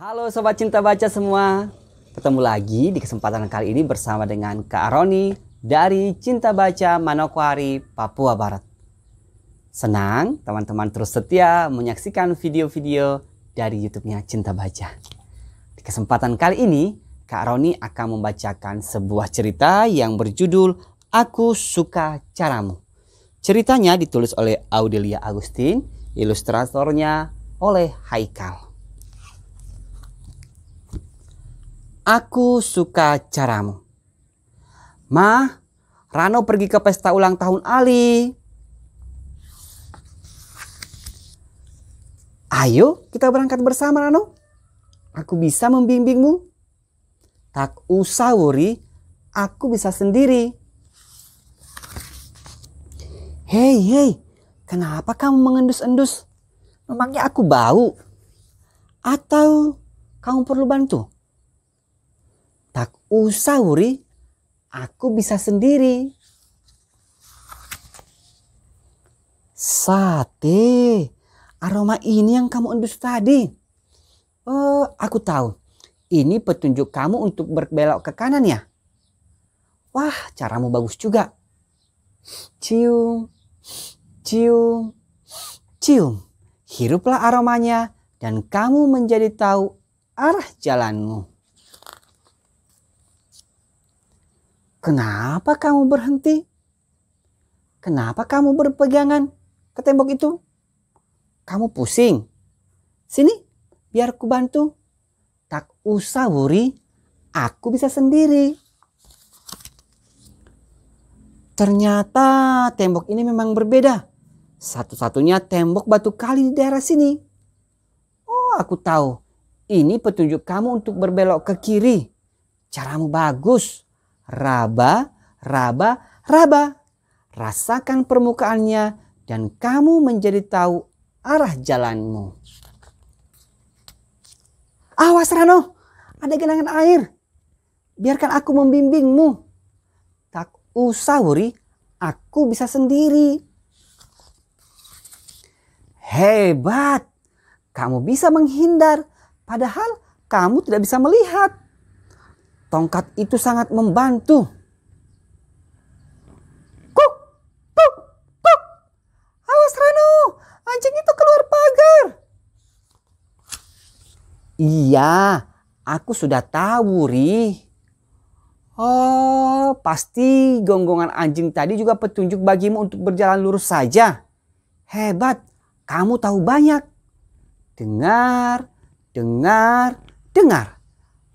Halo Sobat Cinta Baca semua, ketemu lagi di kesempatan kali ini bersama dengan Kak Roni dari Cinta Baca Manokwari, Papua Barat. Senang teman-teman terus setia menyaksikan video-video dari YouTube-nya Cinta Baca. Di kesempatan kali ini, Kak Roni akan membacakan sebuah cerita yang berjudul Aku Suka Caramu. Ceritanya ditulis oleh Audelia Agustin, ilustratornya oleh Haikal. Aku suka caramu. Ma, Rano pergi ke pesta ulang tahun Ali. Ayo kita berangkat bersama Rano. Aku bisa membimbingmu. Tak usah worry, aku bisa sendiri. Hei, hei, kenapa kamu mengendus-endus? Memangnya aku bau? Atau kamu perlu bantu? Tak usah Wuri, aku bisa sendiri. Sate, aroma ini yang kamu endus tadi. Oh, aku tahu. Ini petunjuk kamu untuk berbelok ke kanan ya? Wah, caramu bagus juga. Cium, cium, cium. Hiruplah aromanya dan kamu menjadi tahu arah jalanmu. Kenapa kamu berhenti? Kenapa kamu berpegangan ke tembok itu? Kamu pusing. Sini, biar ku bantu. Tak usah wuri, aku bisa sendiri. Ternyata tembok ini memang berbeda. Satu-satunya tembok batu kali di daerah sini. Oh, aku tahu. Ini petunjuk kamu untuk berbelok ke kiri. Caramu bagus raba, raba, raba. Rasakan permukaannya dan kamu menjadi tahu arah jalanmu. Awas Rano, ada genangan air. Biarkan aku membimbingmu. Tak usah Wuri. aku bisa sendiri. Hebat, kamu bisa menghindar padahal kamu tidak bisa melihat. Tongkat itu sangat membantu. Kuk, kuk, kuk. Awas Rano, anjing itu keluar pagar. Iya, aku sudah tahu, Ri. Oh, pasti gonggongan anjing tadi juga petunjuk bagimu untuk berjalan lurus saja. Hebat, kamu tahu banyak. Dengar, dengar, dengar.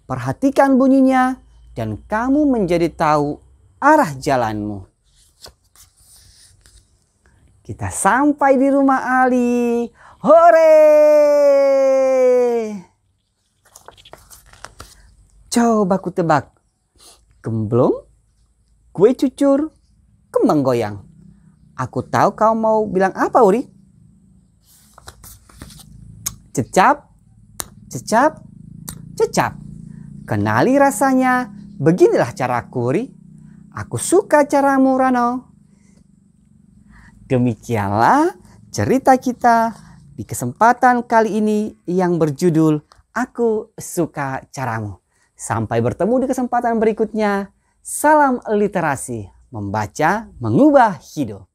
Perhatikan bunyinya dan kamu menjadi tahu arah jalanmu. Kita sampai di rumah Ali. Hore! Coba ku tebak. Gemblong, kue cucur, kembang goyang. Aku tahu kau mau bilang apa, Uri? Cecap, cecap, cecap. Kenali rasanya, beginilah cara kuri. Aku suka caramu Rano. Demikianlah cerita kita di kesempatan kali ini yang berjudul Aku Suka Caramu. Sampai bertemu di kesempatan berikutnya. Salam literasi, membaca, mengubah hidup.